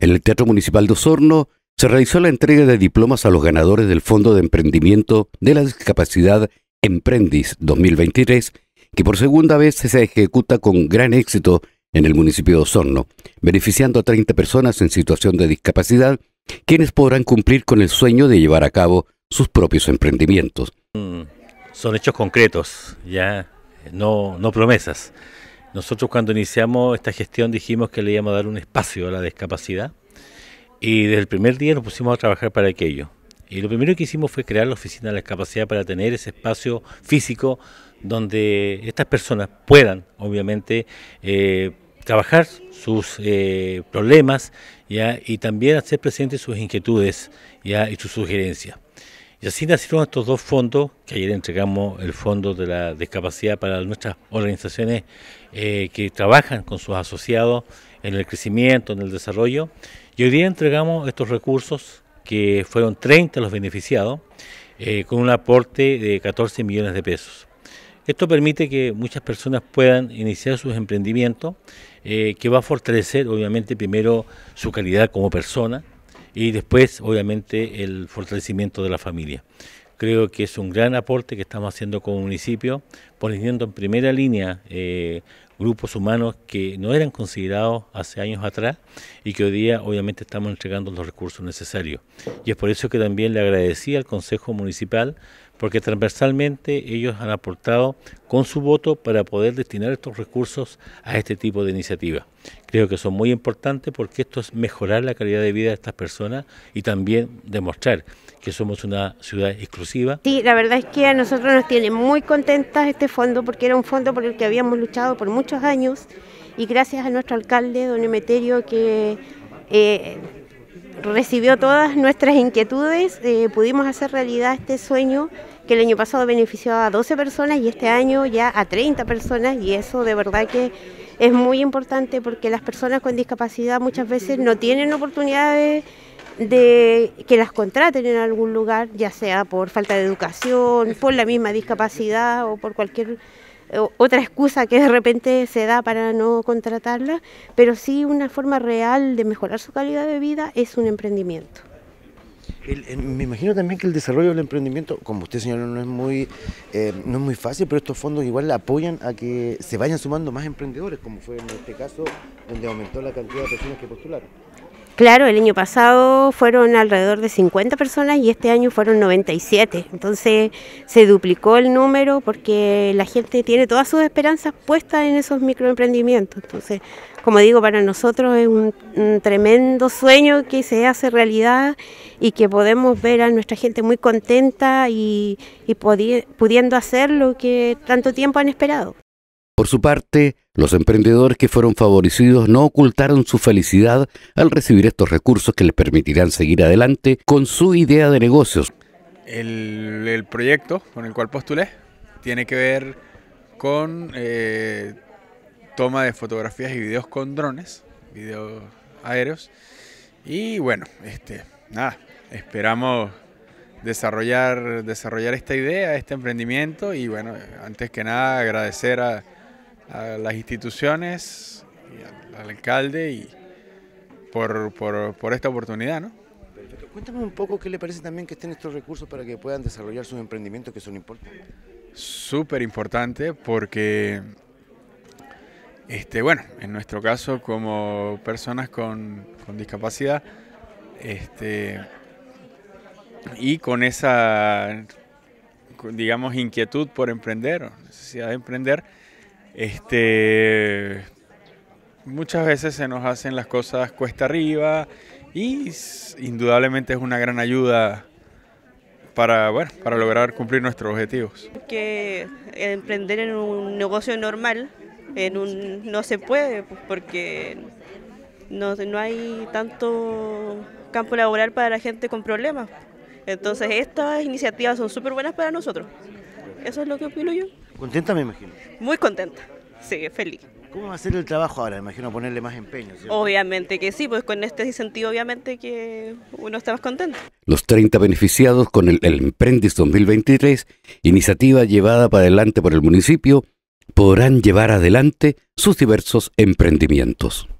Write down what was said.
En el Teatro Municipal de Osorno se realizó la entrega de diplomas a los ganadores del Fondo de Emprendimiento de la Discapacidad Emprendis 2023, que por segunda vez se ejecuta con gran éxito en el municipio de Osorno, beneficiando a 30 personas en situación de discapacidad, quienes podrán cumplir con el sueño de llevar a cabo sus propios emprendimientos. Mm, son hechos concretos, ya no, no promesas. Nosotros cuando iniciamos esta gestión dijimos que le íbamos a dar un espacio a la discapacidad y desde el primer día nos pusimos a trabajar para aquello. Y lo primero que hicimos fue crear la oficina de la discapacidad para tener ese espacio físico donde estas personas puedan, obviamente, eh, trabajar sus eh, problemas y también hacer presentes sus inquietudes ¿ya? y sus sugerencias. Y así nacieron estos dos fondos, que ayer entregamos el Fondo de la Discapacidad para nuestras organizaciones eh, que trabajan con sus asociados en el crecimiento, en el desarrollo, y hoy día entregamos estos recursos, que fueron 30 los beneficiados, eh, con un aporte de 14 millones de pesos. Esto permite que muchas personas puedan iniciar sus emprendimientos, eh, que va a fortalecer obviamente primero su calidad como persona, y después, obviamente, el fortalecimiento de la familia. Creo que es un gran aporte que estamos haciendo como municipio, poniendo en primera línea eh, grupos humanos que no eran considerados hace años atrás y que hoy día obviamente estamos entregando los recursos necesarios. Y es por eso que también le agradecí al Consejo Municipal porque transversalmente ellos han aportado con su voto para poder destinar estos recursos a este tipo de iniciativas. Creo que son muy importantes porque esto es mejorar la calidad de vida de estas personas y también demostrar que somos una ciudad exclusiva. Sí, la verdad es que a nosotros nos tiene muy contentas este fondo porque era un fondo por el que habíamos luchado por muchos años y gracias a nuestro alcalde, don Emeterio, que... Eh, recibió todas nuestras inquietudes, eh, pudimos hacer realidad este sueño que el año pasado benefició a 12 personas y este año ya a 30 personas y eso de verdad que es muy importante porque las personas con discapacidad muchas veces no tienen oportunidades de que las contraten en algún lugar, ya sea por falta de educación, por la misma discapacidad o por cualquier otra excusa que de repente se da para no contratarla, pero sí una forma real de mejorar su calidad de vida es un emprendimiento. me imagino también que el desarrollo del emprendimiento, como usted señaló, no es muy eh, no es muy fácil, pero estos fondos igual apoyan a que se vayan sumando más emprendedores, como fue en este caso, donde aumentó la cantidad de personas que postularon. Claro, el año pasado fueron alrededor de 50 personas y este año fueron 97. Entonces se duplicó el número porque la gente tiene todas sus esperanzas puestas en esos microemprendimientos. Entonces, como digo, para nosotros es un, tremendo sueño que se hace realidad y que podemos ver a nuestra gente muy contenta y pudiendo hacer lo que tanto tiempo han esperado. Por su parte, los emprendedores que fueron favorecidos no ocultaron su felicidad al recibir estos recursos que les permitirán seguir adelante con su idea de negocios. El, proyecto con el cual postulé tiene que ver con eh, toma de fotografías y videos con drones, videos aéreos. Y bueno, este, nada, esperamos desarrollar, desarrollar esta idea, este emprendimiento y bueno, antes que nada agradecer a a las instituciones, y al, alcalde y por, por, esta oportunidad. ¿no? Cuéntame un poco qué le parece también que estén estos recursos para que puedan desarrollar sus emprendimientos que son importantes. Súper importante porque, este, bueno, en nuestro caso como personas con, con discapacidad, este, y con esa, digamos, inquietud por emprender o necesidad de emprender, este, muchas veces se nos hacen las cosas cuesta arriba y indudablemente es una gran ayuda para, bueno, para lograr cumplir nuestros objetivos. Que emprender en un negocio normal en un, no se puede pues, porque no, no hay tanto campo laboral para la gente con problemas. Entonces estas iniciativas son súper buenas para nosotros. Eso es lo que opino yo. ¿Contenta me imagino? Muy contenta, sí, feliz. ¿Cómo va a ser el trabajo ahora? Me imagino ponerle más empeño. Obviamente que sí, pues con este sentido obviamente que uno está más contento. Los 30 beneficiados con el, el Emprendis 2023, iniciativa llevada para adelante por el municipio, podrán llevar adelante sus diversos emprendimientos.